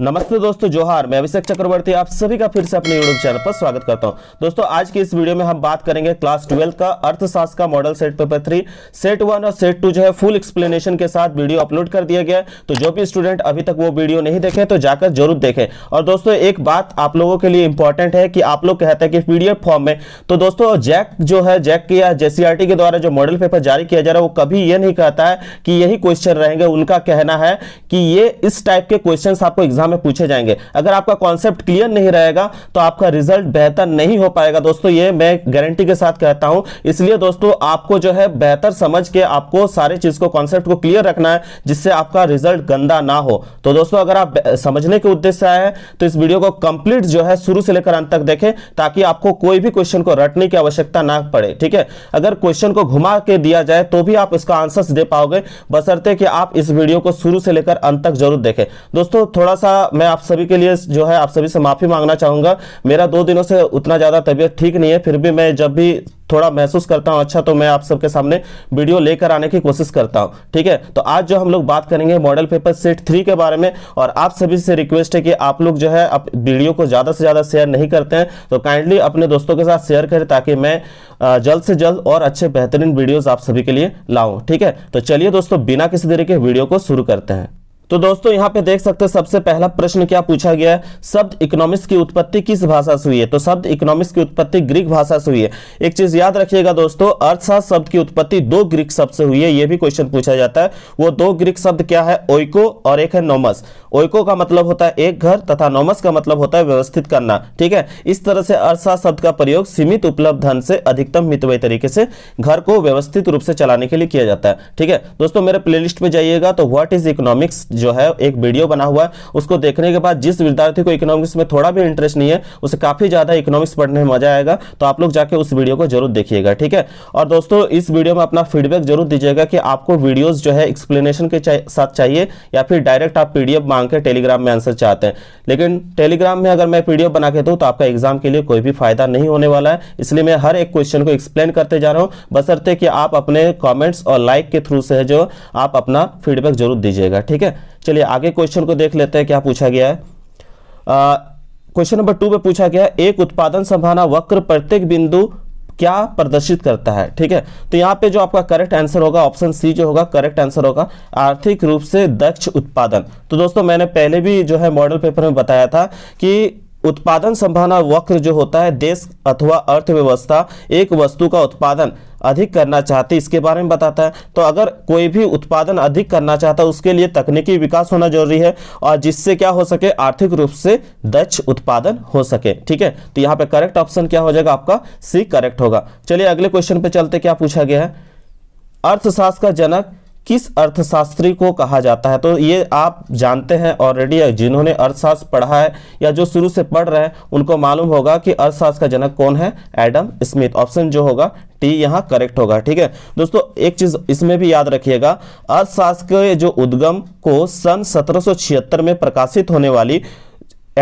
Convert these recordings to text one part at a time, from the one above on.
नमस्ते दोस्तों जोहार मैं अभिषेक चक्रवर्ती आप सभी का फिर से अपने यूट्यूब चैनल पर स्वागत करता हूं दोस्तों आज की इस वीडियो में हम बात करेंगे क्लास ट्वेल्व का अर्थशास्त्र का model set paper three set one और सेट टू जो है फुल एक्सप्लेनेशन के साथ वीडियो अपलोड कर दिया गया तो जो भी स्टूडेंट अभी तक वो वीडियो नहीं देखे तो जाकर जरूर देखें और दोस्तों एक बात आप लोगों के लिए इंपॉर्टेंट है कि आप लोग कहते हैं कि पी फॉर्म में तो दोस्तों जैक जो है जैक के या जेसीआरटी के द्वारा जो मॉडल पेपर जारी किया जा रहा है वो कभी ये नहीं कहता है कि यही क्वेश्चन रहेंगे उनका कहना है कि ये इस टाइप के क्वेश्चन आपको एग्जाम एग्जाम में पूछे जाएंगे अगर आपका कॉन्सेप्ट क्लियर नहीं रहेगा तो आपका रिजल्ट बेहतर नहीं हो पाएगा दोस्तों ये मैं गारंटी के साथ कहता हूं इसलिए दोस्तों आपको जो है बेहतर समझ के आपको सारे चीज को कॉन्सेप्ट को क्लियर रखना है जिससे आपका रिजल्ट गंदा ना हो तो दोस्तों अगर आप समझने के उद्देश्य आए हैं तो इस वीडियो को कंप्लीट जो है शुरू से लेकर अंत तक देखें ताकि आपको कोई भी क्वेश्चन को रटने की आवश्यकता ना पड़े ठीक है अगर क्वेश्चन को घुमा के दिया जाए तो भी आप इसका आंसर दे पाओगे बसरते कि आप इस वीडियो को शुरू से लेकर अंत तक जरूर देखें दोस्तों थोड़ा सा मैं आप सभी के लिए जो है आप सभी से माफ़ी मांगना चाहूँगा मेरा दो दिनों से उतना ज़्यादा तबीयत ठीक नहीं है फिर भी मैं जब भी थोड़ा महसूस करता हूँ अच्छा तो मैं आप सबके सामने वीडियो लेकर आने की कोशिश करता हूँ ठीक है तो आज जो हम लोग बात करेंगे मॉडल पेपर सेट थ्री के बारे में और आप सभी से रिक्वेस्ट है कि आप लोग जो है आप वीडियो को ज़्यादा से ज़्यादा शेयर नहीं करते हैं तो काइंडली अपने दोस्तों के साथ शेयर करें ताकि मैं जल्द से जल्द और अच्छे बेहतरीन वीडियोज़ आप सभी के लिए लाऊँ ठीक है तो चलिए दोस्तों बिना किसी तरीके वीडियो को शुरू करते हैं तो दोस्तों यहाँ पे देख सकते हैं सबसे पहला प्रश्न क्या पूछा गया है शब्द इकोनॉमिक्स की उत्पत्ति किस भाषा से हुई है तो शब्द इकोनॉमिक्स की उत्पत्ति ग्रीक भाषा से हुई है एक चीज याद रखिएगा दोस्तों अर्थशास्त्र शब्द की उत्पत्ति दो ग्रीक शब्द से हुई है यह भी क्वेश्चन पूछा जाता है वो दो ग्रीक शब्द क्या है ओइको और एक है नोमस ओइको का मतलब होता है एक घर तथा नोमस का मतलब होता है व्यवस्थित करना ठीक है इस तरह से अर्थशास्त्र शब्द का प्रयोग सीमित उपलब्ध धन से अधिकतम मितवय तरीके से घर को व्यवस्थित रूप से चलाने के लिए किया जाता है ठीक है दोस्तों मेरे प्लेलिस्ट में जाइएगा तो व्हाट इज इकोनॉमिक्स जो है एक वीडियो बना हुआ है उसको देखने के बाद जिस विद्यार्थी को इकोनॉमिक्स में थोड़ा भी इंटरेस्ट नहीं है उसे काफ़ी ज़्यादा इकोनॉमिक्स पढ़ने में मजा आएगा तो आप लोग जाके उस वीडियो को जरूर देखिएगा ठीक है और दोस्तों इस वीडियो में अपना फीडबैक जरूर दीजिएगा कि आपको वीडियोज़ जो है एक्सप्लेनेशन के साथ चाहिए या फिर डायरेक्ट आप पीडीएफ मांग के टेलीग्राम में आंसर चाहते हैं लेकिन टेलीग्राम में अगर मैं पीडीएफ बना के दूँ तो आपका एग्जाम के लिए कोई भी फायदा नहीं होने वाला है इसलिए मैं हर एक क्वेश्चन को एक्सप्लेन करते जा रहा हूँ बसरते कि आप अपने कॉमेंट्स और लाइक के थ्रू से जो आप अपना फीडबैक जरूर दीजिएगा ठीक है चलिए आगे क्वेश्चन को देख लेते हैं क्या पूछा गया है क्वेश्चन नंबर टू में पूछा गया एक उत्पादन संभावना वक्र प्रत्येक बिंदु क्या प्रदर्शित करता है ठीक है तो यहाँ पे जो आपका करेक्ट आंसर होगा ऑप्शन सी जो होगा करेक्ट आंसर होगा आर्थिक रूप से दक्ष उत्पादन तो दोस्तों मैंने पहले भी जो है मॉडल पेपर में बताया था कि उत्पादन संभावना वक्र जो होता है देश अथवा अर्थव्यवस्था एक वस्तु का उत्पादन अधिक करना चाहते इसके बारे में बताता है तो अगर कोई भी उत्पादन अधिक करना चाहता है उसके लिए तकनीकी विकास होना जरूरी है और जिससे क्या हो सके आर्थिक रूप से दक्ष उत्पादन हो सके ठीक है तो यहाँ पे करेक्ट ऑप्शन क्या हो जाएगा आपका सी करेक्ट होगा चलिए अगले क्वेश्चन पे चलते क्या पूछा गया है अर्थशास्त्र का जनक किस अर्थशास्त्री को कहा जाता है तो ये आप जानते हैं ऑलरेडी जिन्होंने अर्थशास्त्र पढ़ा है या जो शुरू से पढ़ रहे हैं उनको मालूम होगा कि अर्थशास्त्र का जनक कौन है एडम स्मिथ ऑप्शन जो होगा टी यहाँ करेक्ट होगा ठीक है दोस्तों एक चीज इसमें भी याद रखिएगा अर्थशास्त्र के जो उद्गम को सन सत्रह में प्रकाशित होने वाली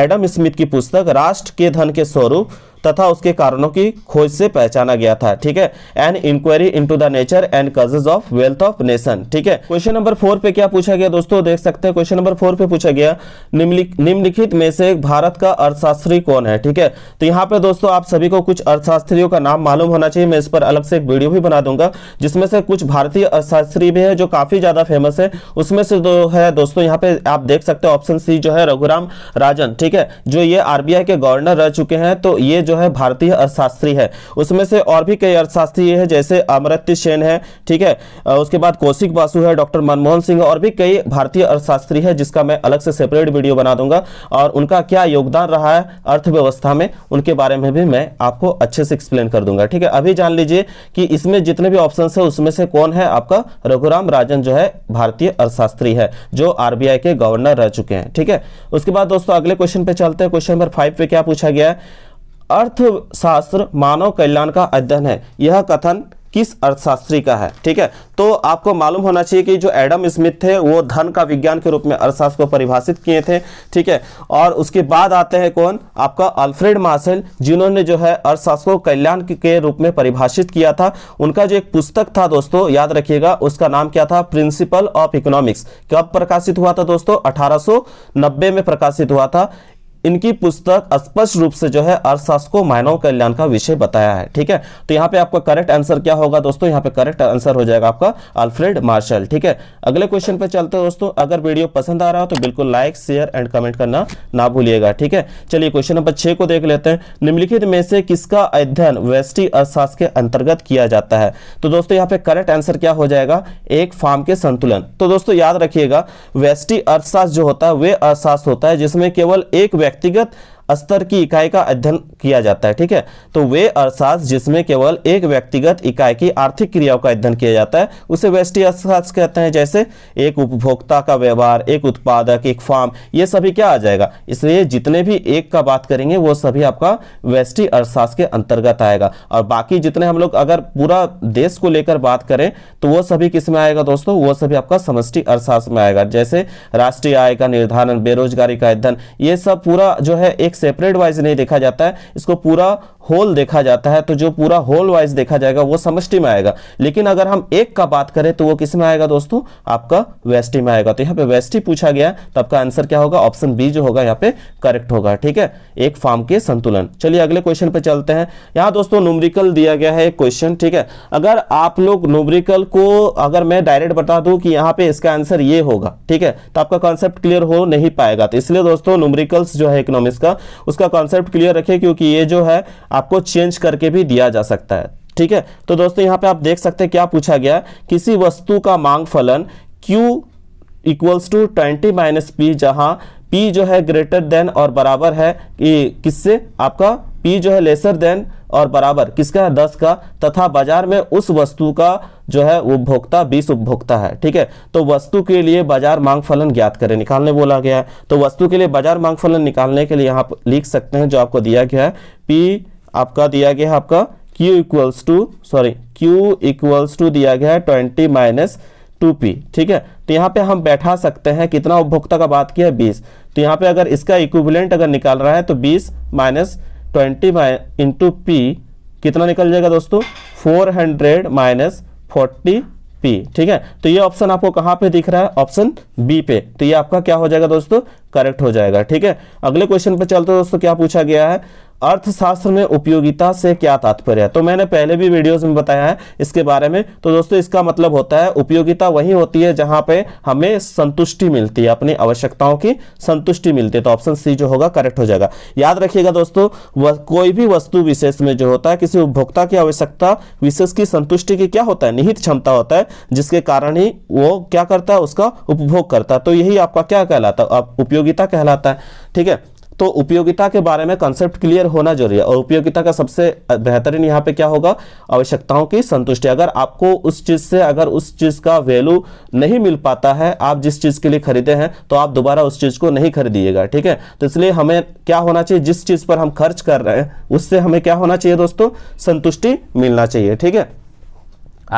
एडम स्मिथ की पुस्तक राष्ट्र के धन के स्वरूप तथा उसके कारणों की खोज से पहचाना गया था ठीक है an inquiry into the nature and causes of wealth of nation ठीक है क्वेश्चन नंबर फोर पे क्या पूछा गया दोस्तों देख सकते हैं क्वेश्चन नंबर फोर पे पूछा गया निम्नलिखित में से भारत का अर्थशास्त्री कौन है ठीक है तो यहाँ पे दोस्तों आप सभी को कुछ अर्थशास्त्रियों का नाम मालूम होना चाहिए मैं इस पर अलग से एक वीडियो भी बना दूंगा जिसमें से कुछ भारतीय अर्थशास्त्री भी है जो काफी ज्यादा फेमस है उसमें से दो है दोस्तों यहाँ पे आप देख सकते हो ऑप्शन सी जो है रघुराम राजन ठीक है जो ये आरबीआई के गवर्नर रह चुके हैं तो ये जो है भारतीय अर्थशास्त्री है उसमें से और भी कई अर्थशास्त्री है जैसे अमृत्य सेन है ठीक है उसके बाद कौशिक बासु है डॉक्टर मनमोहन सिंह और भी कई भारतीय अर्थशास्त्री है जिसका मैं अलग से सेपरेट वीडियो बना दूंगा और उनका क्या योगदान रहा है अर्थव्यवस्था में उनके बारे में भी मैं आपको अच्छे से एक्सप्लेन कर दूंगा ठीक है अभी जान लीजिए कि इसमें जितने भी ऑप्शन है उसमें से कौन है आपका रघुराम राजन जो है भारतीय अर्थशास्त्री है जो आरबीआई के गवर्नर रह चुके हैं ठीक है उसके बाद दोस्तों अगले क्वेश्चन पे चलते हैं क्वेश्चन नंबर फाइव पे क्या पूछा गया है अर्थशास्त्र मानव कल्याण का अध्ययन है यह कथन किस अर्थशास्त्री का है ठीक है तो आपको मालूम होना चाहिए कि जो एडम स्मिथ थे वो धन का विज्ञान के रूप में अर्थशास्त्र को परिभाषित किए थे ठीक है और उसके बाद आते हैं कौन आपका अल्फ्रेड मार्शल जिन्होंने जो है अर्थशास्त्र को कल्याण के रूप में परिभाषित किया था उनका जो एक पुस्तक था दोस्तों याद रखिएगा उसका नाम क्या था प्रिंसिपल ऑफ इकोनॉमिक्स कब प्रकाशित हुआ था दोस्तों अठारह में प्रकाशित हुआ था इनकी पुस्तक स्पष्ट रूप से जो है अर्थशास्त्र को मानव कल्याण का विषय बताया है ठीक है तो यहाँ पे आपका करेक्ट आंसर क्या होगा दोस्तों यहाँ पे करेक्ट आंसर हो जाएगा आपका अल्फ्रेड मार्शल ठीक है अगले क्वेश्चन पे चलते हैं दोस्तों अगर वीडियो पसंद आ रहा हो तो बिल्कुल लाइक शेयर एंड कमेंट करना ना भूलिएगा ठीक है चलिए क्वेश्चन नंबर छह को देख लेते हैं निम्नलिखित में से किसका अध्ययन वेस्टी अर्थशास्त्र के अंतर्गत किया जाता है तो दोस्तों यहाँ पे करेक्ट आंसर क्या हो जाएगा एक फार्म के संतुलन तो दोस्तों याद रखिएगा वेस्टी अर्थशास्त्र जो होता है वे अर्थशास्त्र होता है जिसमें केवल एक व्यक्ति વ્યક્તિગત स्तर की इकाई का अध्ययन किया जाता है ठीक है तो वे अर्थशास्त्र जिसमें केवल एक व्यक्तिगत इकाई की आर्थिक क्रियाओं का अध्ययन किया जाता है उसे व्यष्टि अर्थशास्त्र कहते हैं जैसे एक उपभोक्ता का व्यवहार एक उत्पादक एक फार्म ये सभी क्या आ जाएगा इसलिए जितने भी एक का बात करेंगे वो सभी आपका व्यष्टि अर्थशास्त्र के अंतर्गत आएगा और बाकी जितने हम लोग अगर पूरा देश को लेकर बात करें तो वो सभी किस में आएगा दोस्तों वो सभी आपका समष्टि अर्थशास्त्र में आएगा जैसे राष्ट्रीय आय का निर्धारण बेरोजगारी का अध्ययन ये सब पूरा जो है एक सेपरेट वाइज नहीं देखा जाता है इसको पूरा होल देखा जाता है तो जो पूरा होल वाइज देखा जाएगा वो समष्टि में आएगा लेकिन अगर हम एक का बात करें तो वो किस में आएगा दोस्तों आपका वेस्टी में आएगा तो यहाँ पे वेस्टी पूछा गया तो आपका आंसर क्या होगा ऑप्शन बी जो होगा यहाँ पे करेक्ट होगा ठीक है एक फार्म के संतुलन चलिए अगले क्वेश्चन पे चलते हैं यहाँ दोस्तों नुमरिकल दिया गया है एक क्वेश्चन ठीक है अगर आप लोग न्यूमरिकल को अगर मैं डायरेक्ट बता दूं कि यहाँ पे इसका आंसर ये होगा ठीक है तो आपका कॉन्सेप्ट क्लियर हो नहीं पाएगा तो इसलिए दोस्तों न्यूमरिकल्स जो है इकोनॉमिक्स का उसका कॉन्सेप्ट क्लियर रखे क्योंकि ये जो है आपको चेंज करके भी दिया जा सकता है ठीक है तो दोस्तों यहाँ पे आप देख सकते हैं क्या पूछा गया किसी वस्तु का मांग फलन Q equals to twenty minus P जहाँ पी जो है ग्रेटर देन और बराबर है कि किससे आपका पी जो है लेसर देन और बराबर किसका है दस का तथा बाजार में उस वस्तु का जो है उपभोक्ता बीस उपभोक्ता है ठीक है तो वस्तु के लिए बाजार मांग फलन ज्ञात करें निकालने बोला गया है तो वस्तु के लिए बाजार मांग फलन निकालने के लिए यहाँ लिख सकते हैं जो आपको दिया गया है पी आपका दिया गया है आपका Q equals to sorry Q equals to दिया गया है ट्वेंटी माइनस टू पी ठीक है तो यहाँ पे हम बैठा सकते हैं कितना उपभोक्ता का बात किया है बीस तो यहाँ पे अगर इसका इक्विवेलेंट अगर निकाल रहा है तो बीस माइनस ट्वेंटी इंटू पी कितना निकल जाएगा दोस्तों four hundred minus forty P ठीक है तो ये ऑप्शन आपको कहाँ पे दिख रहा है ऑप्शन बी पे तो ये आपका क्या हो जाएगा दोस्तों करेक्ट हो जाएगा ठीक है अगले क्वेश्चन पे चलते दोस्तों क्या पूछा गया है अर्थशास्त्र में उपयोगिता से क्या तात्पर्य है तो मैंने पहले भी वीडियोस में बताया है इसके बारे में तो दोस्तों इसका मतलब होता है उपयोगिता वही होती है जहां पे हमें संतुष्टि मिलती है अपनी आवश्यकताओं की संतुष्टि मिलती है तो ऑप्शन सी जो होगा करेक्ट हो जाएगा याद रखिएगा दोस्तों कोई भी वस्तु विशेष में जो होता है किसी उपभोक्ता की आवश्यकता विशेष की संतुष्टि की क्या होता है निहित क्षमता होता है जिसके कारण ही वो क्या करता है उसका उपभोग करता है तो यही आपका क्या कहलाता है उपयोगिता कहलाता है ठीक है तो उपयोगिता के बारे में कंसेप्ट क्लियर होना जरूरी है और उपयोगिता का सबसे बेहतरीन यहाँ पे क्या होगा आवश्यकताओं की संतुष्टि अगर आपको उस चीज़ से अगर उस चीज़ का वैल्यू नहीं मिल पाता है आप जिस चीज़ के लिए खरीदे हैं तो आप दोबारा उस चीज़ को नहीं खरीदिएगा ठीक है तो इसलिए हमें क्या होना चाहिए जिस चीज़ पर हम खर्च कर रहे हैं उससे हमें क्या होना चाहिए दोस्तों संतुष्टि मिलना चाहिए ठीक है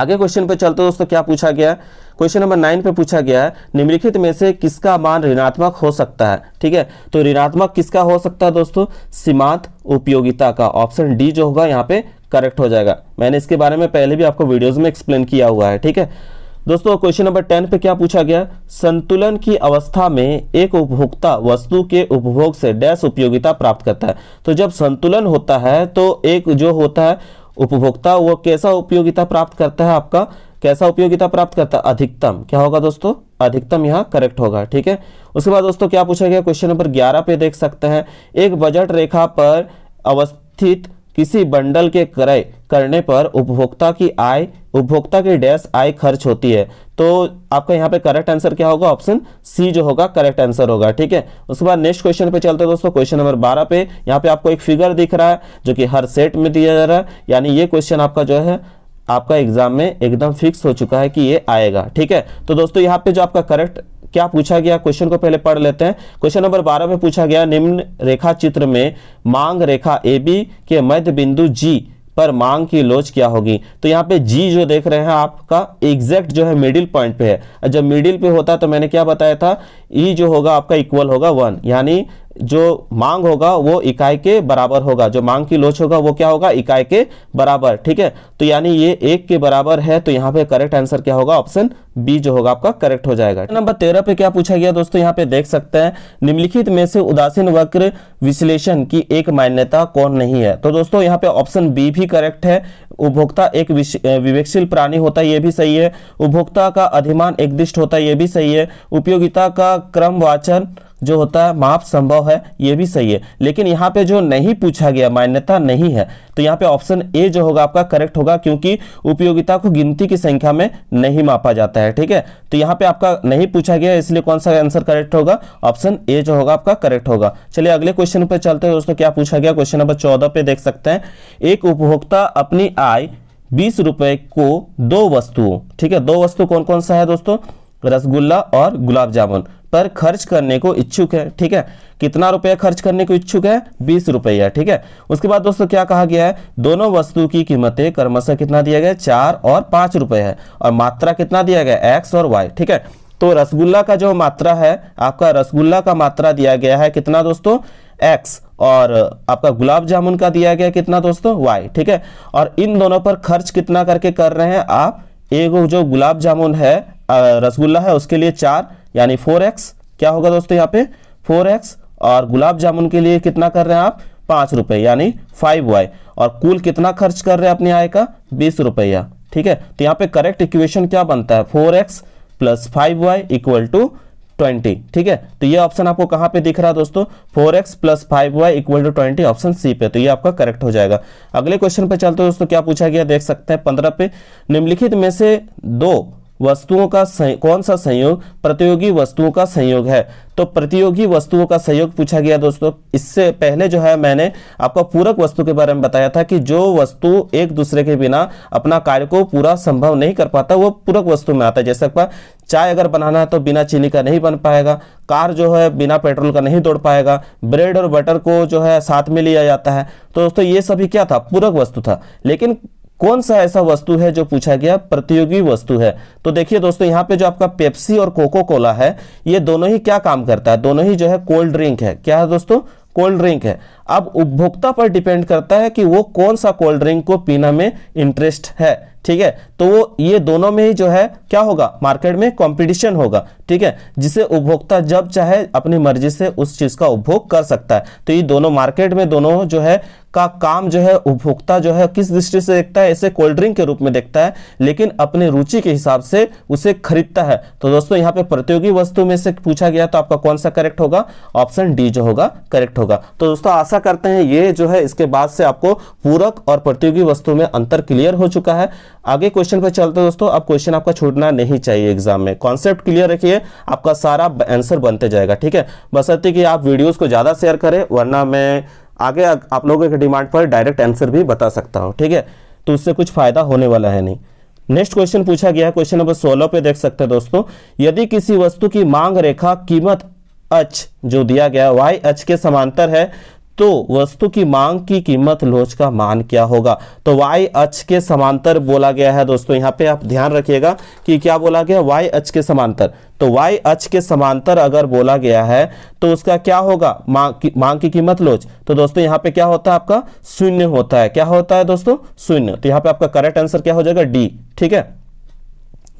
आगे क्वेश्चन पे चलते दोस्तों क्या पूछा गया है क्वेश्चन नंबर नाइन पे पूछा गया है निम्नलिखित में से किसका मान ऋणात्मक हो सकता है ठीक है तो ऋणात्मक किसका हो सकता है दोस्तों सीमांत उपयोगिता का ऑप्शन डी जो होगा यहाँ पे करेक्ट हो जाएगा मैंने इसके बारे में पहले भी आपको वीडियोज में एक्सप्लेन किया हुआ है ठीक है दोस्तों क्वेश्चन नंबर टेन पे क्या पूछा गया संतुलन की अवस्था में एक उपभोक्ता वस्तु के उपभोग से डैश उपयोगिता प्राप्त करता है तो जब संतुलन होता है तो एक जो होता है उपभोक्ता वो कैसा उपयोगिता प्राप्त करता है आपका कैसा उपयोगिता प्राप्त करता अधिकतम क्या होगा दोस्तों अधिकतम यहाँ करेक्ट होगा ठीक है उसके बाद दोस्तों क्या पूछा गया क्वेश्चन नंबर ग्यारह पे देख सकते हैं एक बजट रेखा पर अवस्थित किसी बंडल के क्रय करने पर उपभोक्ता की आय उपभोक्ता की डैश आय खर्च होती है तो आपका यहाँ पे करेक्ट आंसर क्या होगा ऑप्शन सी जो होगा करेक्ट आंसर होगा ठीक है उसके बाद नेक्स्ट क्वेश्चन पे चलते हैं दोस्तों क्वेश्चन नंबर 12 पे यहाँ पे आपको एक फिगर दिख रहा है जो कि हर सेट में दिया जा रहा है यानी ये क्वेश्चन आपका जो है आपका एग्जाम में एकदम फिक्स हो चुका है कि ये आएगा ठीक है तो दोस्तों यहाँ पे जो आपका करेक्ट क्या पूछा गया क्वेश्चन को पहले पढ़ लेते हैं क्वेश्चन नंबर बारह में पूछा गया निम्न रेखा चित्र में मांग रेखा ए बी के मध्य बिंदु जी पर मांग की लोच क्या होगी तो यहाँ पे जी जो देख रहे हैं आपका एग्जैक्ट जो है मिडिल पॉइंट पे है जब मिडिल पे होता तो मैंने क्या बताया था ई e जो होगा आपका इक्वल होगा वन यानी जो मांग होगा वो इकाई के बराबर होगा जो मांग की लोच होगा वो क्या होगा इकाई के बराबर ठीक है तो यानी ये एक के बराबर है तो यहाँ पे करेक्ट आंसर क्या होगा ऑप्शन बी जो होगा आपका करेक्ट हो जाएगा नंबर तेरह पे क्या पूछा गया दोस्तों यहाँ पे देख सकते हैं निम्नलिखित में से उदासीन वक्र विश्लेषण की एक मान्यता कौन नहीं है तो दोस्तों यहाँ पे ऑप्शन बी भी करेक्ट है उपभोक्ता एक विवेकशील प्राणी होता है ये भी सही है उपभोक्ता का अधिमान एकदिष्ट होता है ये भी सही है उपयोगिता का क्रम वाचन जो होता है माप संभव है ये भी सही है लेकिन यहाँ पे जो नहीं पूछा गया मान्यता नहीं है तो यहाँ पे ऑप्शन ए जो होगा आपका करेक्ट होगा क्योंकि उपयोगिता को गिनती की संख्या में नहीं मापा जाता है ठीक है तो यहाँ पे आपका नहीं पूछा गया इसलिए कौन सा आंसर करेक्ट होगा ऑप्शन ए जो होगा आपका करेक्ट होगा चलिए अगले क्वेश्चन पर चलते हैं दोस्तों क्या पूछा गया क्वेश्चन नंबर चौदह पे देख सकते हैं एक उपभोक्ता अपनी आय बीस रुपए को दो वस्तुओं ठीक है दो वस्तु कौन कौन सा है दोस्तों रसगुल्ला और गुलाब जामुन पर खर्च करने को इच्छुक है ठीक है कितना रुपया खर्च करने को इच्छुक है बीस रुपया ठीक है उसके बाद दोस्तों क्या कहा गया है दोनों वस्तु की कीमतें कर्मश कितना दिया गया चार और पांच रुपये है और मात्रा कितना दिया गया एक्स और वाई ठीक है तो रसगुल्ला का जो मात्रा है आपका रसगुल्ला का मात्रा दिया गया है कितना दोस्तों एक्स और आपका गुलाब जामुन का दिया गया कितना दोस्तों वाई ठीक है और इन दोनों पर खर्च कितना करके कर रहे हैं आप एक जो गुलाब जामुन है रसगुल्ला है उसके लिए चार यानी फोर एक्स क्या होगा दोस्तों यहाँ पे फोर एक्स और गुलाब जामुन के लिए कितना कर रहे हैं आप पाँच रुपये यानी फाइव वाई और कुल कितना खर्च कर रहे हैं अपने आय का बीस रुपया ठीक है तो यहाँ पे करेक्ट इक्वेशन क्या बनता है four x plus five y equal to twenty ठीक है तो ये ऑप्शन आपको कहाँ पे दिख रहा है दोस्तों four x plus five y equal to twenty option C पे तो ये आपका करेक्ट हो जाएगा अगले क्वेश्चन पे चलते हो दोस्तों क्या पूछा गया देख सकते हैं पंद्रह पे निम्नलिखित में से दो वस्तुओं का कौन सा संयोग प्रतियोगी वस्तुओं का संयोग है तो प्रतियोगी वस्तुओं का संयोग पूछा गया दोस्तों इससे पहले जो है मैंने आपका पूरक वस्तु के बारे में बताया था कि जो वस्तु एक दूसरे के बिना अपना कार्य को पूरा संभव नहीं कर पाता वो पूरक वस्तु में आता है जैसे आपका चाय अगर बनाना है तो बिना चीनी का नहीं बन पाएगा कार जो है बिना पेट्रोल का नहीं दौड़ पाएगा ब्रेड और बटर को जो है साथ में लिया जाता है तो दोस्तों ये सभी क्या था पूरक वस्तु था लेकिन कौन सा ऐसा वस्तु है जो पूछा गया प्रतियोगी वस्तु है तो देखिए दोस्तों यहाँ पे जो आपका पेप्सी और कोको कोला है ये दोनों ही क्या काम करता है दोनों ही जो है कोल्ड ड्रिंक है क्या है दोस्तों कोल्ड ड्रिंक है अब उपभोक्ता पर डिपेंड करता है कि वो कौन सा कोल्ड ड्रिंक को पीना में इंटरेस्ट है ठीक है तो वो ये दोनों में ही जो है क्या होगा मार्केट में कंपटीशन होगा ठीक है जिसे उपभोक्ता जब चाहे अपनी मर्जी से उस चीज़ का उपभोग कर सकता है तो ये दोनों मार्केट में दोनों जो है का काम जो है उपभोक्ता जो है किस दृष्टि से देखता है इसे कोल्ड ड्रिंक के रूप में देखता है लेकिन अपने रुचि के हिसाब से उसे खरीदता है तो दोस्तों यहाँ पे प्रतियोगी वस्तु में से पूछा गया तो आपका कौन सा करेक्ट होगा ऑप्शन डी जो होगा करेक्ट होगा तो दोस्तों आशा करते हैं ये जो है इसके बाद से आपको पूरक और प्रतियोगी वस्तु में अंतर क्लियर हो चुका है आगे क्वेश्चन पर चलते दोस्तों अब क्वेश्चन आपका छूटना नहीं चाहिए एग्जाम में कॉन्सेप्ट क्लियर रखिए आपका सारा आंसर बनते जाएगा ठीक है बस अति कि आप वीडियोस को ज़्यादा शेयर करें वरना मैं आगे आप लोगों के डिमांड पर डायरेक्ट आंसर भी बता सकता हूँ ठीक है तो उससे कुछ फायदा होने वाला है नहीं नेक्स्ट क्वेश्चन पूछा गया क्वेश्चन नंबर सोलह पे देख सकते हैं दोस्तों यदि किसी वस्तु की मांग रेखा कीमत एच जो दिया गया वाई एच के समांतर है तो वस्तु की मांग की कीमत लोच का मान क्या होगा तो वाई अक्ष के समांतर बोला गया है दोस्तों यहाँ पे आप ध्यान रखिएगा कि क्या बोला गया वाई अक्ष के समांतर तो वाई अक्ष के समांतर अगर बोला गया है तो उसका क्या होगा मांग की मांग की कीमत लोच तो दोस्तों यहाँ पे क्या होता है आपका शून्य होता है क्या होता है दोस्तों शून्य तो यहाँ पे आपका करेक्ट आंसर क्या हो जाएगा डी ठीक है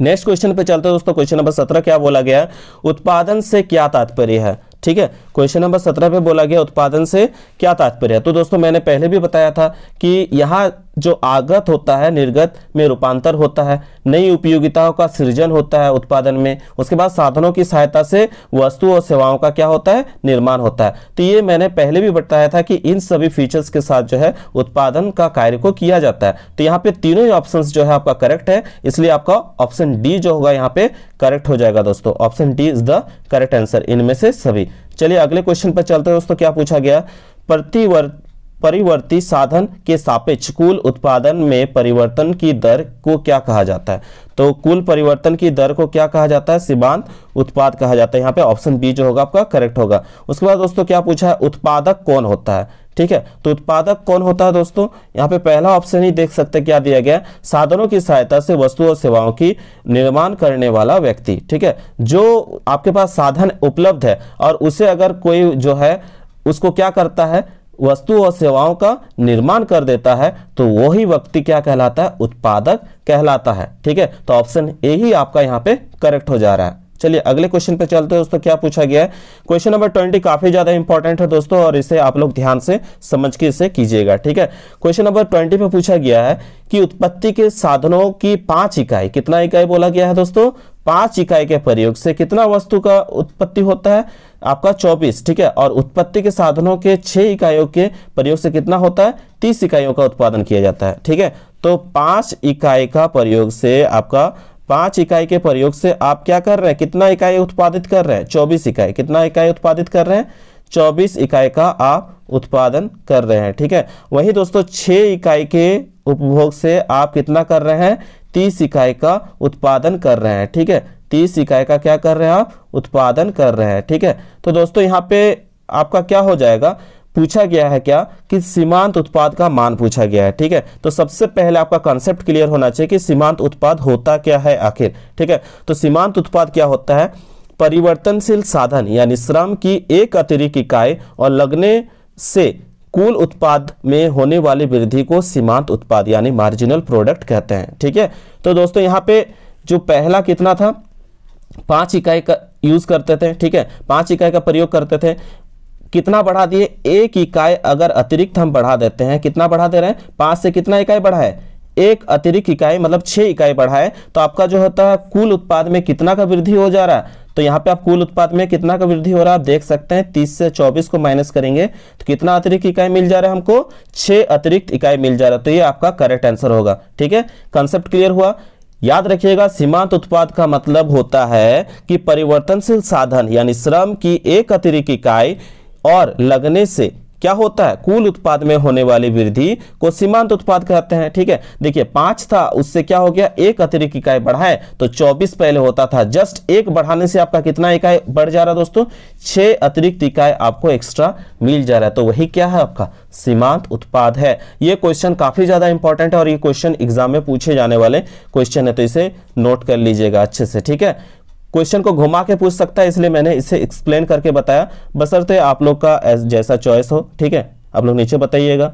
नेक्स्ट क्वेश्चन पे चलते हैं दोस्तों क्वेश्चन नंबर सत्रह क्या बोला गया है उत्पादन से क्या तात्पर्य है ठीक है क्वेश्चन नंबर सत्रह पे बोला गया उत्पादन से क्या तात्पर्य है तो दोस्तों मैंने पहले भी बताया था कि यहाँ जो आगत होता है निर्गत में रूपांतर होता है नई उपयोगिताओं का सृजन होता है उत्पादन में उसके बाद साधनों की सहायता से वस्तु और सेवाओं का क्या होता है निर्माण होता है तो ये मैंने पहले भी बताया था कि इन सभी फीचर्स के साथ जो है उत्पादन का कार्य को किया जाता है तो यहाँ पे तीनों ही ऑप्शन जो है आपका करेक्ट है इसलिए आपका ऑप्शन डी जो होगा यहाँ पे करेक्ट हो जाएगा दोस्तों option D is the correct answer इनमें से सभी चलिए अगले क्वेश्चन पर चलते हैं दोस्तों क्या पूछा गया प्रतिवर्त परिवर्ती साधन के सापेक्ष कुल उत्पादन में परिवर्तन की दर को क्या कहा जाता है तो कुल परिवर्तन की दर को क्या कहा जाता है सीमांत उत्पाद कहा जाता है यहाँ पे ऑप्शन बी जो होगा आपका करेक्ट होगा उसके बाद दोस्तों क्या पूछा है उत्पादक कौन होता है ठीक है तो उत्पादक कौन होता है दोस्तों यहाँ पे पहला ऑप्शन ही देख सकते क्या दिया गया साधनों की सहायता से वस्तु और सेवाओं की निर्माण करने वाला व्यक्ति ठीक है जो आपके पास साधन उपलब्ध है और उसे अगर कोई जो है उसको क्या करता है वस्तु और सेवाओं का निर्माण कर देता है तो वही व्यक्ति क्या कहलाता है उत्पादक कहलाता है ठीक है तो ऑप्शन ए ही आपका यहाँ पे करेक्ट हो जा रहा है चलिए अगले क्वेश्चन पे चलते हैं दोस्तों क्या पूछा गया है क्वेश्चन नंबर ट्वेंटी काफी ज्यादा इंपॉर्टेंट है दोस्तों और इसे आप लोग ध्यान से समझ के इसे कीजिएगा ठीक है क्वेश्चन नंबर ट्वेंटी पे पूछा गया है कि उत्पत्ति के साधनों की पांच इकाई कितना इकाई बोला गया है दोस्तों पांच इकाई के प्रयोग से कितना वस्तु का उत्पत्ति होता है आपका 24 ठीक है और उत्पत्ति के साधनों के छह इकाइयों के प्रयोग से कितना होता है 30 इकाइयों का उत्पादन किया जाता है ठीक है तो पांच इकाई का प्रयोग से आपका पांच इकाई के प्रयोग से आप क्या कर रहे हैं कितना इकाई उत्पादित कर रहे हैं चौबीस इकाई कितना इकाई उत्पादित कर रहे हैं चौबीस इकाई का आप उत्पादन कर रहे हैं ठीक है वही दोस्तों छह इकाई के उपभोग से आप कितना कर रहे हैं तीस इकाई का उत्पादन कर रहे हैं ठीक है तीस इकाई का क्या कर रहे हैं आप उत्पादन कर रहे हैं ठीक है तो दोस्तों यहाँ पे आपका क्या हो जाएगा पूछा गया है क्या कि सीमांत उत्पाद का मान पूछा गया है ठीक है तो सबसे पहले आपका कॉन्सेप्ट क्लियर होना चाहिए कि सीमांत उत्पाद होता क्या है आखिर ठीक है तो सीमांत उत्पाद क्या होता है परिवर्तनशील साधन यानी श्रम की एक अतिरिक्त इकाई और लगने से कुल उत्पाद में होने वाली वृद्धि को सीमांत उत्पाद यानी मार्जिनल प्रोडक्ट कहते हैं ठीक है तो दोस्तों यहाँ पे जो पहला कितना था पांच इकाई का यूज़ करते थे ठीक है पांच इकाई का प्रयोग करते थे कितना बढ़ा दिए एक इकाई अगर अतिरिक्त हम बढ़ा देते हैं कितना बढ़ा दे रहे हैं पांच से कितना इकाई बढ़ा है एक अतिरिक्त इकाई मतलब छह इकाई बढ़ा है तो आपका जो होता है कुल उत्पाद में कितना का वृद्धि हो जा रहा है तो यहाँ पे आप कुल उत्पाद में कितना का वृद्धि हो रहा है आप देख सकते हैं तीस से चौबीस को माइनस करेंगे तो कितना अतिरिक्त इकाई मिल जा रहा है हमको छह अतिरिक्त इकाई मिल जा रहा है तो ये आपका करेक्ट आंसर होगा ठीक है कंसेप्ट क्लियर हुआ याद रखिएगा सीमांत उत्पाद का मतलब होता है कि परिवर्तनशील साधन यानी श्रम की एक अतिरिक्त इकाई और लगने से क्या होता है कुल उत्पाद में होने वाली वृद्धि को सीमांत उत्पाद कहते हैं ठीक है देखिए पांच था उससे क्या हो गया एक अतिरिक्त इकाई बढ़ाए तो चौबीस पहले होता था जस्ट एक बढ़ाने से आपका कितना इकाई बढ़ जा रहा है दोस्तों छह अतिरिक्त इकाई आपको एक्स्ट्रा मिल जा रहा है तो वही क्या है आपका सीमांत उत्पाद है ये क्वेश्चन काफी ज्यादा इंपॉर्टेंट है और ये क्वेश्चन एग्जाम में पूछे जाने वाले क्वेश्चन है तो इसे नोट कर लीजिएगा अच्छे से ठीक है क्वेश्चन को घुमा के पूछ सकता है इसलिए मैंने इसे एक्सप्लेन करके बताया बसरते आप लोग का एस जैसा चॉइस हो ठीक है आप लोग नीचे बताइएगा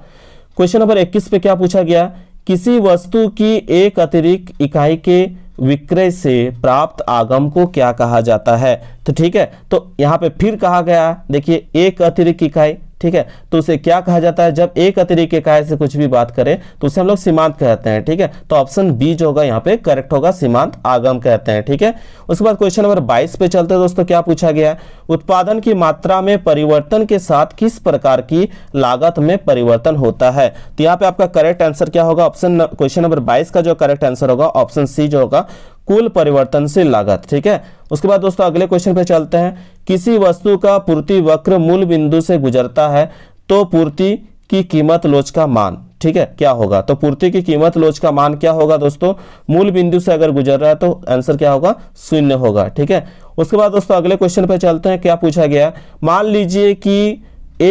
क्वेश्चन नंबर 21 पे क्या पूछा गया किसी वस्तु की एक अतिरिक्त इकाई के विक्रय से प्राप्त आगम को क्या कहा जाता है तो ठीक है तो यहाँ पे फिर कहा गया देखिए एक अतिरिक्त इकाई ठीक है तो उसे क्या कहा जाता है जब एक अतिरिक्त इकाई से कुछ भी बात करें तो उसे हम लोग सीमांत कहते हैं ठीक है तो ऑप्शन बी जो होगा यहाँ पे करेक्ट होगा सीमांत आगम कहते हैं ठीक है उसके बाद क्वेश्चन नंबर बाईस पे चलते हैं दोस्तों क्या पूछा गया है उत्पादन की मात्रा में परिवर्तन के साथ किस प्रकार की लागत में परिवर्तन होता है तो यहाँ पे आपका करेक्ट आंसर क्या होगा ऑप्शन क्वेश्चन नंबर बाईस का जो करेक्ट आंसर होगा ऑप्शन सी जो होगा कुल परिवर्तनशील लागत ठीक है उसके बाद दोस्तों अगले क्वेश्चन पे चलते हैं किसी वस्तु का पूर्ति वक्र मूल बिंदु से गुजरता है तो पूर्ति की कीमत लोच का मान ठीक है क्या होगा तो पूर्ति की कीमत लोच का मान क्या होगा दोस्तों मूल बिंदु से अगर गुजर रहा है तो आंसर क्या होगा शून्य होगा ठीक है उसके बाद दोस्तों अगले क्वेश्चन पे चलते हैं क्या पूछा गया मान लीजिए कि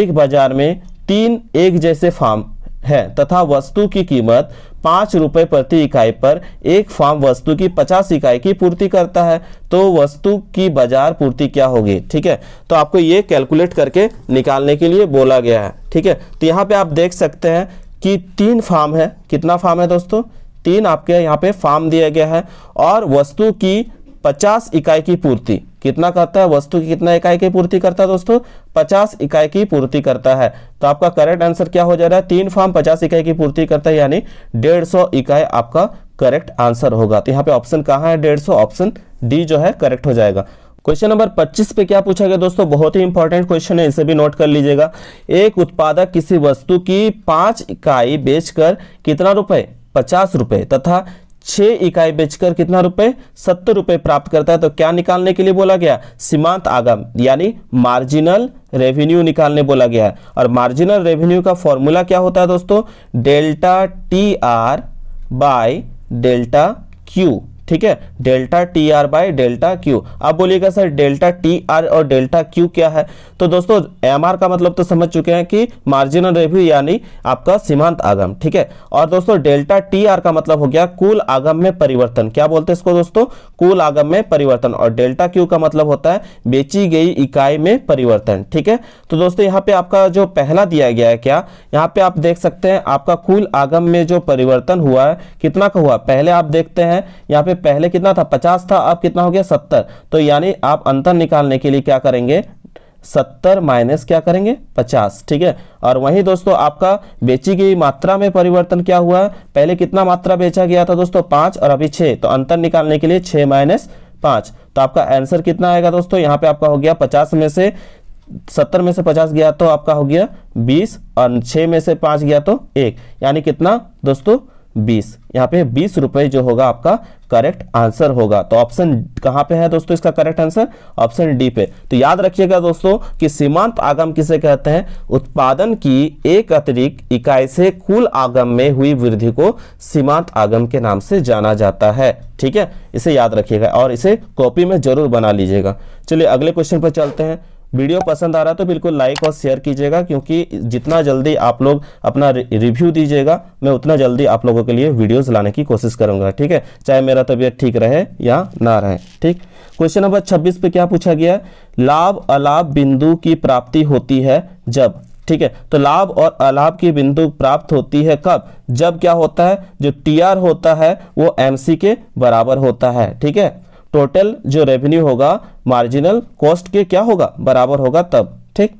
एक बाजार में तीन एक जैसे फार्म है तथा वस्तु की कीमत पाँच रुपये प्रति इकाई पर एक फार्म वस्तु की पचास इकाई की पूर्ति करता है तो वस्तु की बाजार पूर्ति क्या होगी ठीक है तो आपको ये कैलकुलेट करके निकालने के लिए बोला गया है ठीक है तो यहाँ पे आप देख सकते हैं कि तीन फार्म है कितना फार्म है दोस्तों तीन आपके यहाँ पे फार्म दिया गया है और वस्तु की पचास इकाई की पूर्ति कितना करता है वस्तु की कितना इकाई की पूर्ति करता है दोस्तों पचास इकाई की पूर्ति करता है तो आपका करेक्ट आंसर क्या हो जा रहा है तीन फार्म पचास इकाई की पूर्ति करता है यानी डेढ़ सौ इकाई आपका करेक्ट आंसर होगा तो यहाँ पे ऑप्शन कहाँ है डेढ़ सौ ऑप्शन डी जो है करेक्ट हो जाएगा क्वेश्चन नंबर 25 पे क्या पूछा गया दोस्तों बहुत ही इंपॉर्टेंट क्वेश्चन है इसे भी नोट कर लीजिएगा एक उत्पादक किसी वस्तु की पांच इकाई बेचकर कितना रुपए पचास रुपए तथा छह इकाई बेचकर कितना रुपए सत्तर रुपए प्राप्त करता है तो क्या निकालने के लिए बोला गया सीमांत आगम यानी मार्जिनल रेवेन्यू निकालने बोला गया है और मार्जिनल रेवेन्यू का फॉर्मूला क्या होता है दोस्तों delta T R by delta Q ठीक है delta T R by delta Q अब बोलिएगा सर डेल्टा टी आर और डेल्टा क्यू क्या है तो दोस्तों एम आर का मतलब तो समझ चुके हैं कि मार्जिनल रेव्यू यानी आपका सीमांत आगम ठीक है और दोस्तों डेल्टा टी आर का मतलब हो गया कुल आगम में परिवर्तन क्या बोलते हैं इसको दोस्तों कुल आगम में परिवर्तन और डेल्टा क्यू का मतलब होता है बेची गई इकाई में परिवर्तन ठीक है तो दोस्तों यहाँ पे आपका जो पहला दिया गया है क्या यहाँ पे आप देख सकते हैं आपका कुल आगम में जो परिवर्तन हुआ है कितना का हुआ पहले आप देखते हैं यहाँ पे में पहले कितना था पचास था अब कितना हो गया सत्तर तो यानी आप अंतर निकालने के लिए क्या करेंगे सत्तर माइनस क्या करेंगे पचास ठीक है और वहीं दोस्तों आपका बेची गई मात्रा में परिवर्तन क्या हुआ पहले कितना मात्रा बेचा गया था दोस्तों पाँच और अभी छः तो अंतर निकालने के लिए छः माइनस पाँच तो आपका आंसर कितना आएगा दोस्तों यहाँ पे आपका हो गया पचास में से सत्तर में से पचास गया तो आपका हो गया बीस और छः में से पाँच गया तो एक यानी कितना दोस्तों बीस यहाँ पे बीस रुपये जो होगा आपका करेक्ट आंसर होगा तो ऑप्शन कहां पे है दोस्तों इसका करेक्ट आंसर ऑप्शन डी पे तो याद रखिएगा दोस्तों कि सीमांत आगम किसे कहते हैं उत्पादन की एक अतिरिक्त इकाई से कुल आगम में हुई वृद्धि को सीमांत आगम के नाम से जाना जाता है ठीक है इसे याद रखिएगा और इसे कॉपी में जरूर बना लीजिएगा चलिए अगले क्वेश्चन पर चलते हैं वीडियो पसंद आ रहा तो बिल्कुल लाइक और शेयर कीजिएगा क्योंकि जितना जल्दी आप लोग अपना रिव्यू दीजिएगा मैं उतना जल्दी आप लोगों के लिए वीडियोज़ लाने की कोशिश करूंगा ठीक है चाहे मेरा तबीयत ठीक रहे या ना रहे ठीक क्वेश्चन नंबर 26 पे क्या पूछा गया लाभ अलाभ बिंदु की प्राप्ति होती है जब ठीक है तो लाभ और अलाभ की बिंदु प्राप्त होती है कब जब क्या होता है जो टी होता है वो एम के बराबर होता है ठीक है टोटल जो रेवेन्यू होगा मार्जिनल कॉस्ट के क्या होगा बराबर होगा तब ठीक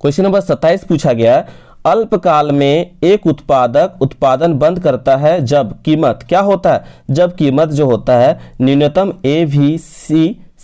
क्वेश्चन नंबर सत्ताईस पूछा गया है अल्पकाल में एक उत्पादक उत्पादन बंद करता है जब कीमत क्या होता है जब कीमत जो होता है न्यूनतम ए वी सी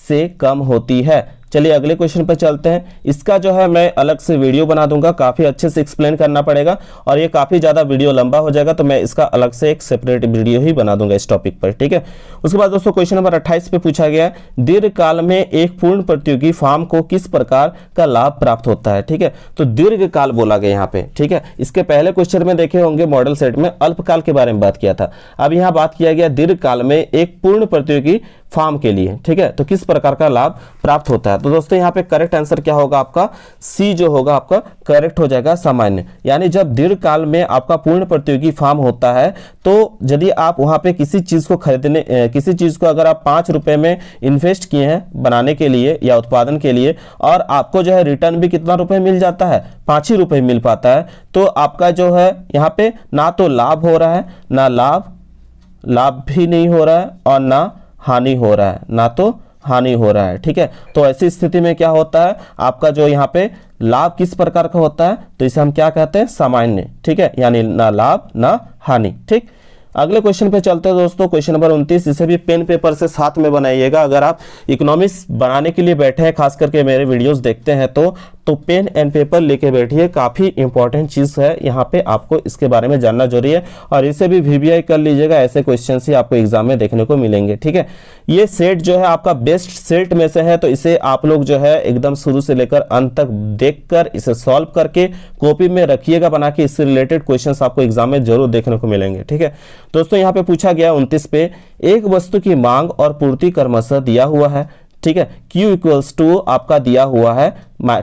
से कम होती है चलिए अगले क्वेश्चन पर चलते हैं इसका जो है मैं अलग से वीडियो बना दूंगा काफ़ी अच्छे से एक्सप्लेन करना पड़ेगा और ये काफ़ी ज़्यादा वीडियो लंबा हो जाएगा तो मैं इसका अलग से एक सेपरेट वीडियो ही बना दूंगा इस टॉपिक पर ठीक है उसके बाद दोस्तों क्वेश्चन नंबर अट्ठाईस पे पूछा गया है दीर्घकाल में एक पूर्ण प्रतियोगी फार्म को किस प्रकार का लाभ प्राप्त होता है ठीक है तो दीर्घकाल बोला गया यहाँ पे ठीक है इसके पहले क्वेश्चन में देखे होंगे मॉडल सेट में अल्पकाल के बारे में बात किया था अब यहाँ बात किया गया दीर्घकाल में एक पूर्ण प्रतियोगी फार्म के लिए ठीक है तो किस प्रकार का लाभ प्राप्त होता है तो दोस्तों यहाँ पे करेक्ट आंसर क्या होगा आपका सी जो होगा आपका करेक्ट हो जाएगा सामान्य यानी जब दीर्घ काल में आपका पूर्ण प्रतियोगी फार्म होता है तो यदि आप वहाँ पे किसी चीज़ को खरीदने किसी चीज़ को अगर आप पाँच रुपये में इन्वेस्ट किए हैं बनाने के लिए या उत्पादन के लिए और आपको जो है रिटर्न भी कितना रुपये मिल जाता है पाँच ही रुपये मिल पाता है तो आपका जो है यहाँ पे ना तो लाभ हो रहा है ना लाभ लाभ भी नहीं हो रहा है और ना हानि हो रहा है ना तो हानि हो रहा है ठीक है तो ऐसी स्थिति में क्या होता है आपका जो यहाँ पे लाभ किस प्रकार का होता है तो इसे हम क्या कहते हैं सामान्य ठीक है यानी ना लाभ ना हानि ठीक अगले क्वेश्चन पे चलते हैं दोस्तों क्वेश्चन नंबर 29 जिसे भी पेन पेपर से साथ में बनाइएगा अगर आप इकोनॉमिक्स बनाने के लिए बैठे हैं खास करके मेरे वीडियोस देखते हैं तो तो पेन एंड पेपर लेके बैठिए काफ़ी इंपॉर्टेंट चीज़ है यहाँ पे आपको इसके बारे में जानना जरूरी है और इसे भी वी कर लीजिएगा ऐसे क्वेश्चन ही आपको एग्जाम में देखने को मिलेंगे ठीक है ये सेट जो है आपका बेस्ट सेट में से है तो इसे आप लोग जो है एकदम शुरू से लेकर अंत तक देख इसे सॉल्व करके कॉपी में रखिएगा बना के इससे रिलेटेड क्वेश्चन आपको एग्जाम में जरूर देखने को मिलेंगे ठीक है दोस्तों यहाँ पे पूछा गया उनतीस पे एक वस्तु की मांग और पूर्ति क्रमशः दिया हुआ है ठीक है Q इक्वल्स टू आपका दिया हुआ है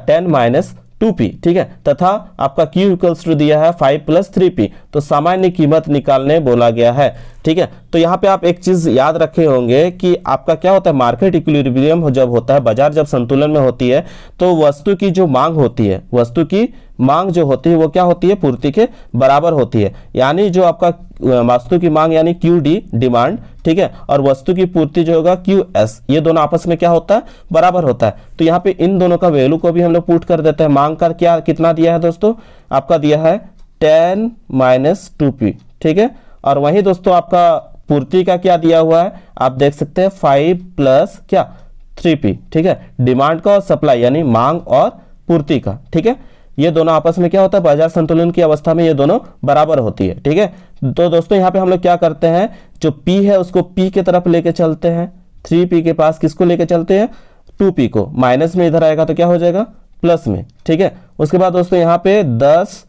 टेन माइनस टू पी ठीक है तथा आपका Q इक्वल्स टू दिया है फाइव प्लस थ्री पी तो सामान्य कीमत निकालने बोला गया है ठीक है तो यहाँ पे आप एक चीज़ याद रखे होंगे कि आपका क्या होता है मार्केट इक्विलिब्रियम जब होता है बाजार जब संतुलन में होती है तो वस्तु की जो मांग होती है वस्तु की मांग जो होती है वो क्या होती है पूर्ति के बराबर होती है यानी जो आपका वस्तु की मांग यानी क्यू डी डिमांड ठीक है और वस्तु की पूर्ति जो होगा क्यू एस ये दोनों आपस में क्या होता है बराबर होता है तो यहाँ पे इन दोनों का वैल्यू को भी हम लोग पुट कर देते हैं मांग का क्या कितना दिया है दोस्तों आपका दिया है टेन माइनस टू पी ठीक है और वहीं दोस्तों आपका पूर्ति का क्या दिया हुआ है आप देख सकते हैं फाइव प्लस क्या थ्री पी ठीक है डिमांड का और सप्लाई यानी मांग और पूर्ति का ठीक है ये दोनों आपस में क्या होता है बाजार संतुलन की अवस्था में ये दोनों बराबर होती है ठीक है तो दोस्तों यहाँ पे हम लोग क्या करते हैं जो पी है उसको पी के तरफ लेके चलते हैं थ्री पी के पास किसको लेके चलते हैं टू पी को माइनस में इधर आएगा तो क्या हो जाएगा प्लस में ठीक है उसके बाद दोस्तों यहाँ पे दस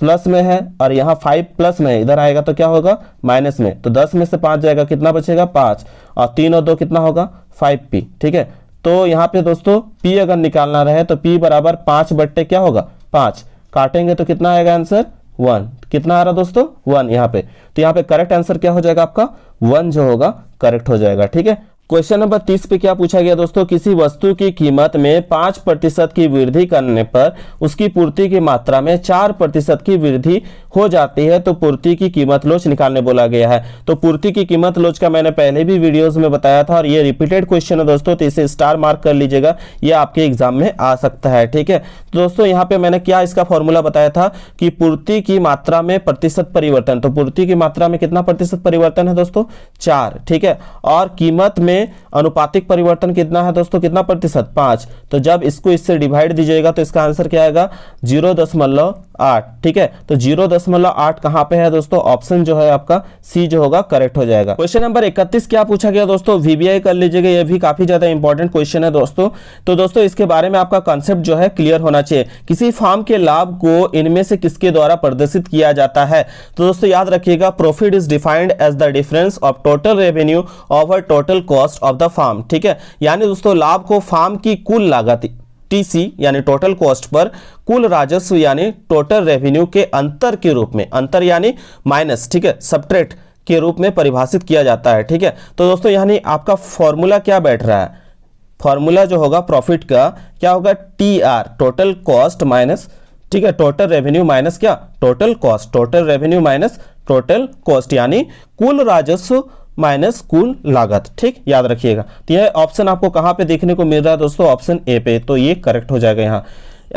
प्लस में है और यहाँ फाइव प्लस में इधर आएगा तो क्या होगा माइनस में तो दस में से पाँच जाएगा कितना बचेगा पाँच और तीन और दो कितना होगा फाइव पी ठीक है तो यहाँ पे दोस्तों पी अगर निकालना रहे तो पी बराबर पांच बट्टे क्या होगा पांच काटेंगे तो कितना आएगा आंसर वन कितना आ रहा दोस्तों वन यहाँ पे तो यहाँ पे करेक्ट आंसर क्या हो जाएगा आपका वन जो होगा करेक्ट हो जाएगा ठीक है क्वेश्चन नंबर तीस पे क्या पूछा गया दोस्तों किसी वस्तु की कीमत में पांच प्रतिशत की वृद्धि करने पर उसकी पूर्ति की मात्रा में चार प्रतिशत की वृद्धि हो जाती है तो पूर्ति की कीमत लोच निकालने बोला गया है तो पूर्ति की कीमत लोच का मैंने पहले भी वीडियोज में बताया था और ये रिपीटेड क्वेश्चन है दोस्तों तो इसे स्टार मार्क कर लीजिएगा ये आपके एग्जाम में आ सकता है ठीक है तो दोस्तों यहाँ पे मैंने क्या इसका फॉर्मूला बताया था कि पूर्ति की मात्रा में प्रतिशत परिवर्तन तो पूर्ति की मात्रा में कितना प्रतिशत परिवर्तन है दोस्तों चार ठीक है और कीमत में में अनुपातिक परिवर्तन कितना है दोस्तों कितना प्रतिशत पाँच तो जब इसको इससे डिवाइड दीजिएगा तो इसका आंसर क्या आएगा जीरो दशमलव आठ ठीक है तो जीरो दशमलव आठ कहाँ पे है दोस्तों ऑप्शन जो है आपका सी जो होगा करेक्ट हो जाएगा क्वेश्चन नंबर इकतीस क्या पूछा गया दोस्तों वीबीआई कर लीजिएगा यह भी काफी ज्यादा इंपॉर्टेंट क्वेश्चन है दोस्तों तो दोस्तों इसके बारे में आपका कॉन्सेप्ट जो है क्लियर होना चाहिए किसी फार्म के लाभ को इनमें से किसके द्वारा प्रदर्शित किया जाता है तो दोस्तों याद रखिएगा profit is defined as the difference of total revenue over total cost cost of the firm ठीक है यानी दोस्तों लाभ को फार्म की कुल लागत टीसी यानी टोटल कॉस्ट पर कुल राजस्व यानी टोटल रेवेन्यू के अंतर के रूप में अंतर यानी माइनस ठीक है सबट्रेट के रूप में परिभाषित किया जाता है ठीक है तो दोस्तों यानी आपका फॉर्मूला क्या बैठ रहा है फॉर्मूला जो होगा प्रॉफिट का क्या होगा T R total cost minus ठीक है टोटल रेवेन्यू माइनस क्या total cost total revenue minus total cost यानी कुल राजस्व माइनस कुल लागत ठीक याद रखिएगा तो यह ऑप्शन आपको कहां पे देखने को मिल रहा है दोस्तों ऑप्शन ए पे तो ये करेक्ट हो जाएगा यहां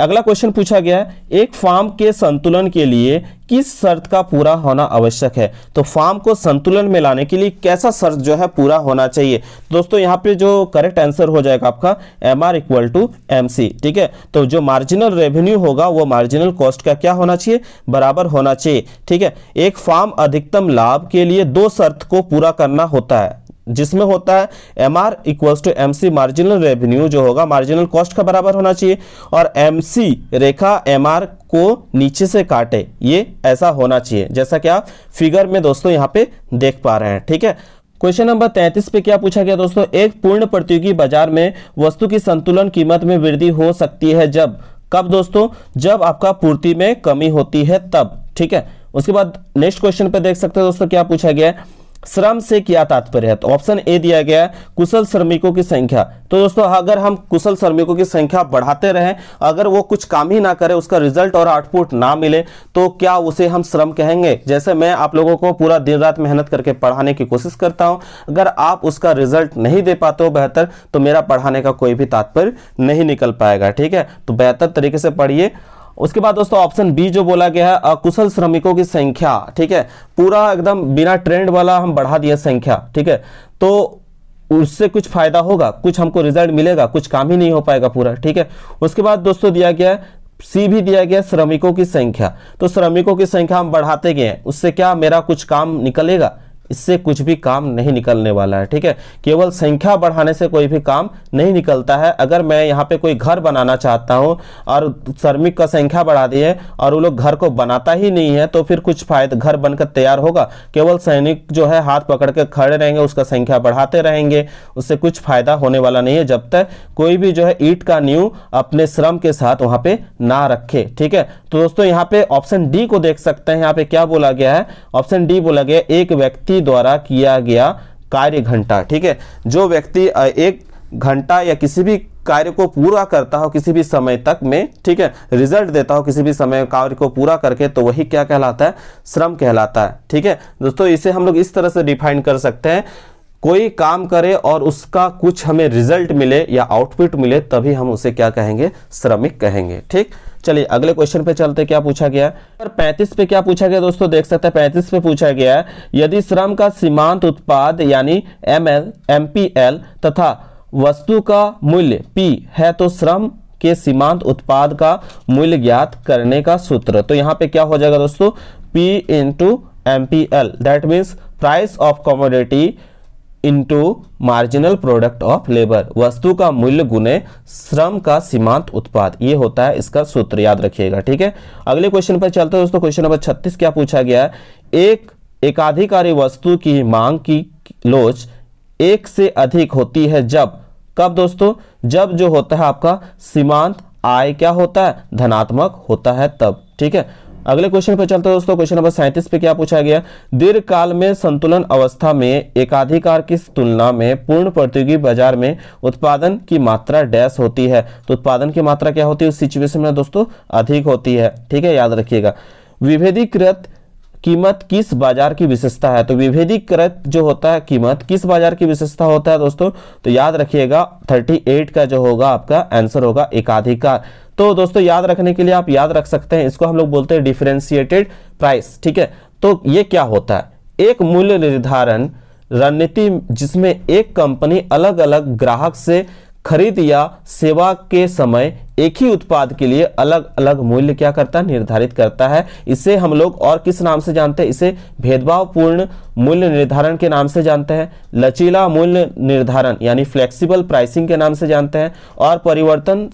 अगला क्वेश्चन पूछा गया है एक फार्म के संतुलन के लिए किस शर्त का पूरा होना आवश्यक है तो फार्म को संतुलन में लाने के लिए कैसा शर्त जो है पूरा होना चाहिए दोस्तों यहाँ पे जो करेक्ट आंसर हो जाएगा आपका M R equal to M C ठीक है तो जो मार्जिनल रेवेन्यू होगा वो मार्जिनल कॉस्ट का क्या होना चाहिए बराबर होना चाहिए ठीक है एक फार्म अधिकतम लाभ के लिए दो शर्त को पूरा करना होता है जिसमें होता है M R equals to M C marginal revenue जो होगा मार्जिनल कॉस्ट का बराबर होना चाहिए और एम सी रेखा एम आर को नीचे से काटे ये ऐसा होना चाहिए जैसा कि आप फिगर में दोस्तों यहाँ पे देख पा रहे हैं ठीक है क्वेश्चन नंबर 33 पे क्या पूछा गया दोस्तों एक पूर्ण प्रतियोगी बाजार में वस्तु की संतुलन कीमत में वृद्धि हो सकती है जब कब दोस्तों जब आपका पूर्ति में कमी होती है तब ठीक है उसके बाद नेक्स्ट क्वेश्चन पे देख सकते हैं दोस्तों क्या पूछा गया है श्रम से क्या तात्पर्य है तो ऑप्शन ए दिया गया है कुशल श्रमिकों की संख्या तो दोस्तों अगर हम कुशल श्रमिकों की संख्या बढ़ाते रहें अगर वो कुछ काम ही ना करें उसका रिजल्ट और आउटपुट ना मिले तो क्या उसे हम श्रम कहेंगे जैसे मैं आप लोगों को पूरा दिन रात मेहनत करके पढ़ाने की कोशिश करता हूँ अगर आप उसका रिजल्ट नहीं दे पाते हो बेहतर तो मेरा पढ़ाने का कोई भी तात्पर्य नहीं निकल पाएगा ठीक है तो बेहतर तरीके से पढ़िए उसके बाद दोस्तों ऑप्शन बी जो बोला गया है अकुशल श्रमिकों की संख्या ठीक है पूरा एकदम बिना ट्रेंड वाला हम बढ़ा दिया संख्या ठीक है तो उससे कुछ फायदा होगा कुछ हमको रिजल्ट मिलेगा कुछ काम ही नहीं हो पाएगा पूरा ठीक है उसके बाद दोस्तों दिया गया है सी भी दिया गया श्रमिकों की संख्या तो श्रमिकों की संख्या हम बढ़ाते गए उससे क्या मेरा कुछ काम निकलेगा इससे कुछ भी काम नहीं निकलने वाला है ठीक है केवल संख्या बढ़ाने से कोई भी काम नहीं निकलता है अगर मैं यहाँ पे कोई घर बनाना चाहता हूँ और श्रमिक का संख्या बढ़ा दी है और वो लोग घर को बनाता ही नहीं है तो फिर कुछ फायदा घर बनकर तैयार होगा केवल सैनिक जो है हाथ पकड़ के खड़े रहेंगे उसका संख्या बढ़ाते रहेंगे उससे कुछ फायदा होने वाला नहीं है जब तक कोई भी जो है ईट का न्यू अपने श्रम के साथ वहाँ पर ना रखे ठीक है तो दोस्तों यहाँ पे ऑप्शन डी को देख सकते हैं यहाँ पे क्या बोला गया है ऑप्शन डी बोला गया एक व्यक्ति द्वारा किया गया कार्य घंटा ठीक है जो व्यक्ति एक घंटा या किसी भी कार्य को पूरा करता हो किसी भी समय तक में ठीक है रिजल्ट देता हो किसी भी समय कार्य को पूरा करके तो वही क्या कहलाता है श्रम कहलाता है ठीक है दोस्तों इसे हम लोग इस तरह से डिफाइन कर सकते हैं कोई काम करे और उसका कुछ हमें रिजल्ट मिले या आउटपुट मिले तभी हम उसे क्या कहेंगे श्रमिक कहेंगे ठीक चलिए अगले क्वेश्चन पे चलते क्या पूछा गया पर 35 पे क्या पूछा गया दोस्तों देख सकते हैं पैंतीस पे पूछा गया है यदि श्रम का सीमांत उत्पाद यानी M L M P L तथा वस्तु का मूल्य पी है तो श्रम के सीमांत उत्पाद का मूल्य ज्ञात करने का सूत्र तो यहाँ पे क्या हो जाएगा दोस्तों P into M P L that means price of commodity into marginal product of labour वस्तु का मूल्य गुने श्रम का सीमांत उत्पाद ये होता है इसका सूत्र याद रखिएगा ठीक है अगले क्वेश्चन पर चलते हैं दोस्तों क्वेश्चन नंबर छत्तीस क्या पूछा गया है एक एकाधिकारी वस्तु की मांग की लोच एक से अधिक होती है जब कब दोस्तों जब जो होता है आपका सीमांत आय क्या होता है धनात्मक होता है तब ठीक है अगले क्वेश्चन पे चलते हैं दोस्तों क्वेश्चन नंबर सैंतीस पे क्या पूछा गया दीर्घ काल में संतुलन अवस्था में एकाधिकार की तुलना में पूर्ण प्रतियोगी बाजार में उत्पादन की मात्रा डैश होती है तो उत्पादन की मात्रा क्या होती है उस सिचुएशन में दोस्तों अधिक होती है ठीक है याद रखिएगा विभेदीकृत कीमत किस बाजार की विशेषता है तो विभेदीकृत जो होता है कीमत किस बाजार की विशेषता होता है दोस्तों तो याद रखिएगा 38 का जो होगा आपका आंसर होगा एकाधिकार तो दोस्तों याद रखने के लिए आप याद रख सकते हैं इसको हम लोग बोलते हैं डिफ्रेंशिएटेड प्राइस ठीक है तो ये क्या होता है एक मूल्य निर्धारण रणनीति जिसमें एक कंपनी अलग अलग ग्राहक से खरीद या सेवा के समय एक ही उत्पाद के लिए अलग अलग मूल्य क्या करता है निर्धारित करता है इसे हम लोग और किस नाम से जानते हैं इसे भेदभावपूर्ण मूल्य निर्धारण के नाम से जानते हैं लचीला मूल्य निर्धारण यानी फ्लेक्सिबल प्राइसिंग के नाम से जानते हैं और परिवर्तन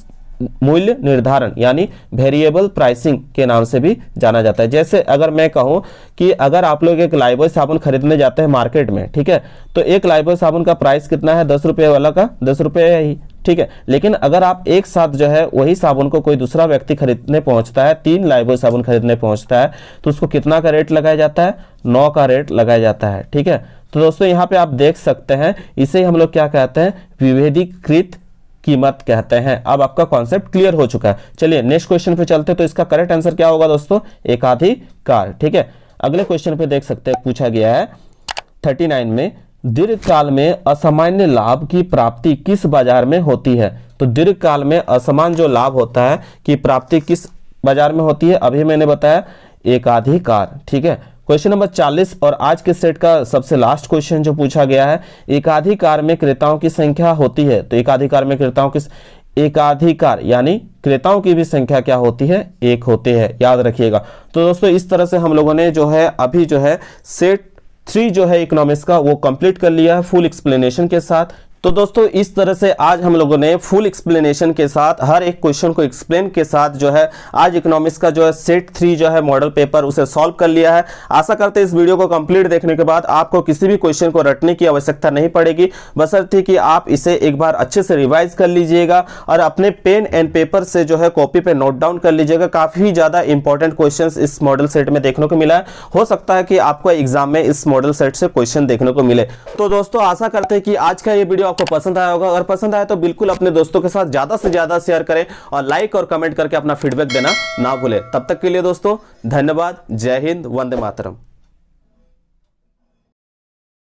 मूल्य निर्धारण यानी वेरिएबल प्राइसिंग के नाम से भी जाना जाता है जैसे अगर मैं कहूं कि अगर आप लोग एक लाइबॉय साबुन खरीदने जाते हैं मार्केट में ठीक है तो एक लाइबॉय साबुन का प्राइस कितना है दस रुपये वाला का दस रुपये ही ठीक है लेकिन अगर आप एक साथ जो है वही साबुन को कोई दूसरा व्यक्ति खरीदने पहुंचता है तीन लाइबॉय साबुन खरीदने पहुंचता है तो उसको कितना का रेट लगाया जाता है नौ का रेट लगाया जाता है ठीक है तो दोस्तों यहाँ पे आप देख सकते हैं इसे हम लोग क्या कहते हैं विभेदीकृत कीमत कहते हैं अब आपका कॉन्सेप्ट क्लियर हो चुका है चलिए नेक्स्ट क्वेश्चन पे चलते हैं तो इसका करेक्ट आंसर क्या होगा दोस्तों एकाधिकार ठीक है अगले क्वेश्चन पे देख सकते हैं पूछा गया है 39 में दीर्घ काल में असामान्य लाभ की प्राप्ति किस बाजार में होती है तो दीर्घ काल में असमान जो लाभ होता है कि प्राप्ति किस बाजार में होती है अभी मैंने बताया एकाधिकार ठीक है क्वेश्चन नंबर 40 और आज के सेट का सबसे लास्ट क्वेश्चन जो पूछा गया है एकाधिकार में क्रेताओं की संख्या होती है तो एकाधिकार में क्रेताओं की एकाधिकार यानी क्रेताओं की भी संख्या क्या होती है एक होती है याद रखिएगा तो दोस्तों इस तरह से हम लोगों ने जो है अभी जो है सेट थ्री जो है इकोनॉमिक्स का वो कंप्लीट कर लिया है फुल एक्सप्लेनेशन के साथ तो दोस्तों इस तरह से आज हम लोगों ने फुल एक्सप्लेनेशन के साथ हर एक क्वेश्चन को एक्सप्लेन के साथ जो है आज इकोनॉमिक्स का जो है सेट थ्री जो है मॉडल पेपर उसे सॉल्व कर लिया है आशा करते हैं इस वीडियो को कंप्लीट देखने के बाद आपको किसी भी क्वेश्चन को रटने की आवश्यकता नहीं पड़ेगी बसरते कि आप इसे एक बार अच्छे से रिवाइज कर लीजिएगा और अपने पेन एंड पेपर से जो है कॉपी पे नोट डाउन कर लीजिएगा काफ़ी ज़्यादा इंपॉर्टेंट क्वेश्चन इस मॉडल सेट में देखने को मिला है हो सकता है कि आपको एग्जाम में इस मॉडल सेट से क्वेश्चन देखने को मिले तो दोस्तों आशा करते हैं कि आज का ये वीडियो आपको पसंद आया होगा अगर पसंद आया तो बिल्कुल अपने दोस्तों के साथ ज़्यादा से ज़्यादा शेयर करें और लाइक और कमेंट करके अपना फीडबैक देना ना भूलें तब तक के लिए दोस्तों धन्यवाद जय हिंद वंदे मातरम